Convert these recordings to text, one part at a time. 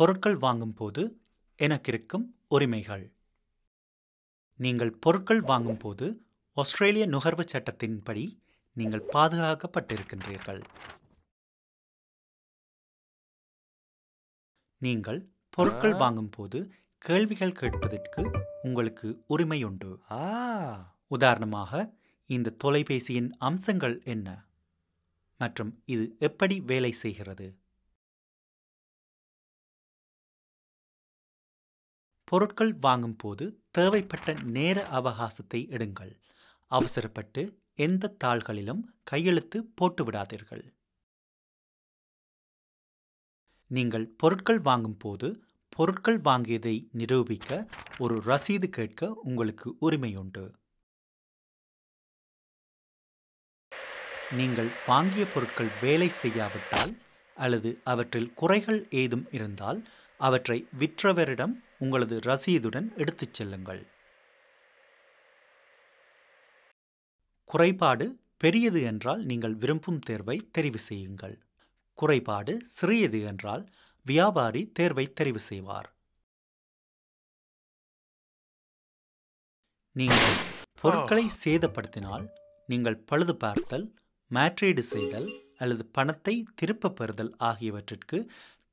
பொருட்கள் வாங்கும் போது எனக்கிருக்கும் உரிமைகள் நீங்கள் பொருட்கள் வாங்கும் போது ஆஸ்திரேலிய நுகர்வு சட்டத்தின்படி நீங்கள் பாதுகாக்கப்பட்டிருக்கின்றீர்கள் நீங்கள் பொருட்கள் வாங்கும் போது கேள்விகள் கேட்பதற்கு உங்களுக்கு உரிமை உண்டு உதாரணமாக இந்த தொலைபேசியின் அம்சங்கள் என்ன மற்றும் இது எப்படி வேலை செய்கிறது பொருட்கள் வாங்கும் போது தேவைப்பட்ட நேர அவகாசத்தை எடுங்கள் அவசரப்பட்டு எந்த தாள்களிலும் கையெழுத்து போட்டு விடாதீர்கள் நீங்கள் பொருட்கள் வாங்கும் போது பொருட்கள் வாங்கியதை நிரூபிக்க ஒரு ரசீது கேட்க உங்களுக்கு உரிமையுண்டு நீங்கள் வாங்கிய பொருட்கள் வேலை செய்யாவிட்டால் அல்லது அவற்றில் குறைகள் ஏதும் இருந்தால் அவற்றை விற்றவரிடம் உங்களது ரசீதுடன் எடுத்துச் செல்லுங்கள் குறைபாடு பெரியது என்றால் நீங்கள் விரும்பும் தேர்வை தெரிவு செய்யுங்கள் குறைபாடு சிறியது என்றால் வியாபாரி தேர்வை தெரிவு செய்வார் நீங்கள் பொருட்களை சேதப்படுத்தினால் நீங்கள் பழுது பார்த்தல் மேட்ரீடு செய்தல் அல்லது பணத்தை திருப்பப் பெறுதல் ஆகியவற்றிற்கு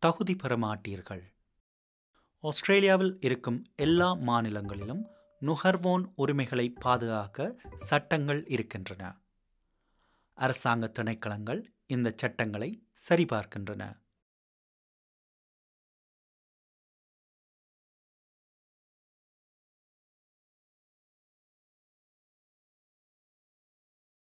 தகுதி பெற மாட்டீர்கள் ஆஸ்திரேலியாவில் இருக்கும் எல்லா மாநிலங்களிலும் நுகர்வோன் உரிமைகளை பாதுகாக்க சட்டங்கள் இருக்கின்றன அரசாங்க திணைக்களங்கள் இந்த சட்டங்களை சரிபார்க்கின்றன